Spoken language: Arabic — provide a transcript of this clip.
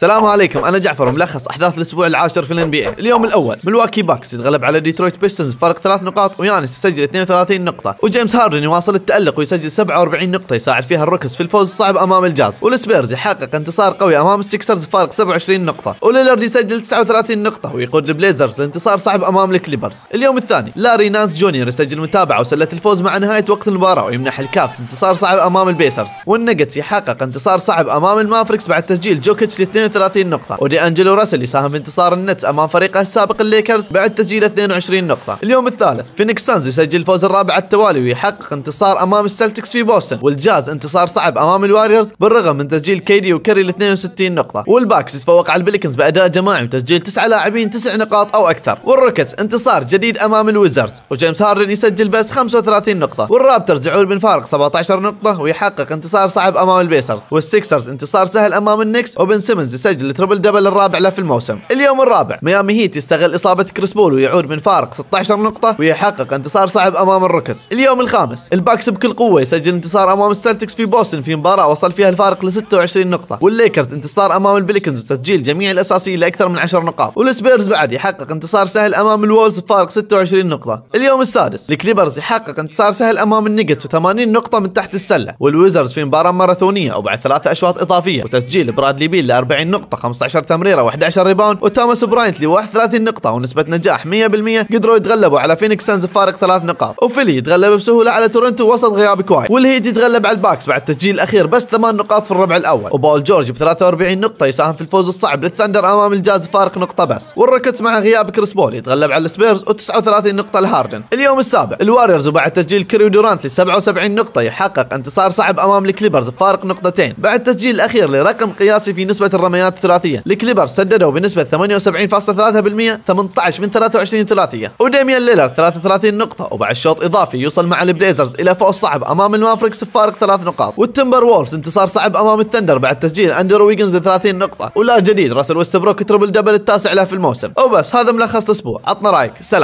السلام عليكم انا جعفر ملخص احداث الاسبوع العاشر في الان بي اليوم الاول ملواكي باكس يتغلب على ديترويت بيستنز بفارق ثلاث نقاط ويانس يسجل 32 نقطه وجيمس هاردن يواصل التالق ويسجل 47 نقطه يساعد فيها الروكس في الفوز الصعب امام الجاز والسبيرز يحقق انتصار قوي امام السكسرز بفارق 27 نقطه وليلرد يسجل 39 نقطه ويقود البليزرز لانتصار صعب امام الكليبرز اليوم الثاني لاري نانس جونيور يسجل متابعه وسله الفوز مع نهايه وقت المباراه ويمنح الكافت انتصار صعب امام البيسرز والنجتس يحقق انتصار صعب امام المافريكس بعد تسجيل جوكيتش 32 نقطة ودي أنجلو راسل اللي ساهم في انتصار النتس أمام فريقه السابق الليكرز بعد تسجيل 22 نقطة اليوم الثالث فينيكس سانز يسجل الفوز الرابع على التوالي ويحقق انتصار أمام السلتكس في بوسطن والجاز انتصار صعب أمام الواريورز بالرغم من تسجيل كيدي وكري ل 62 نقطة والباكس يتفوق على البليكنز بأداء جماعي وتسجيل تسعة لاعبين تسع نقاط أو أكثر والروكتس انتصار جديد أمام الويزرز، وجيمس هاردن يسجل بس 35 نقطة والرابترز يعود من فارق 17 نقطة ويحقق انتصار صعب أمام البيسرز والسيكسرز انتصار سهل أمام النكس وبن سيمنز يسجل تربل دبل الرابع له في الموسم اليوم الرابع ميامي هيت يستغل اصابه كريس بول ويعود من فارق 16 نقطه ويحقق انتصار صعب امام الروكتس اليوم الخامس الباكس بكل قوه يسجل انتصار امام السلتكس في بوسطن في مباراه وصل فيها الفارق ل 26 نقطه والليكرز انتصار امام البليكنز وتسجيل جميع الاساسيين لاكثر من 10 نقاط والسبيرز بعد يحقق انتصار سهل امام الولز بفارق 26 نقطه اليوم السادس الكليبرز يحقق انتصار سهل امام النيجتس 80 نقطه من تحت السله والويزرز في مباراه ماراثونيه وبعد ثلاثة اشواط اضافيه وتسجيل برادلي بيل ل 40 74 نقطة 15 تمريرة و11 ريباوند وتوماس براينتلي 31 نقطة ونسبة نجاح 100% قدروا يتغلبوا على فينيكس سانز بفارق ثلاث نقاط وفيلي يتغلب بسهولة على تورنتو وسط غياب كواي والهيت يتغلب على الباكس بعد التسجيل الأخير بس ثمان نقاط في الربع الأول وبول جورج ب 43 نقطة يساهم في الفوز الصعب للثندر أمام الجاز فارق نقطة بس والركتس مع غياب كريس بول يتغلب على السبيرز و39 نقطة لهاردن اليوم السابع الواريرز وبعد تسجيل كريو دورانت ل 77 نقطة يحقق انتصار صعب أمام الكليبرز بفارق نقطتين بعد التسجيل الأخير لرقم قياسي في نسبة الرمى المباريات الثلاثيه الكليبر سددوا بنسبه 78.3% 18 من 23 ثلاثيه وديميان ليلر 33 نقطه وبعد شوط اضافي يوصل مع البليزرز الى فوز صعب امام المافريكس بفارق ثلاث نقاط والتمبر وولفز انتصار صعب امام الثندر بعد تسجيل اندرو ويجنز 30 نقطه ولا جديد راسل وستبروك تربل دبل التاسع له في الموسم وبس هذا ملخص الاسبوع عطنا رايك سلام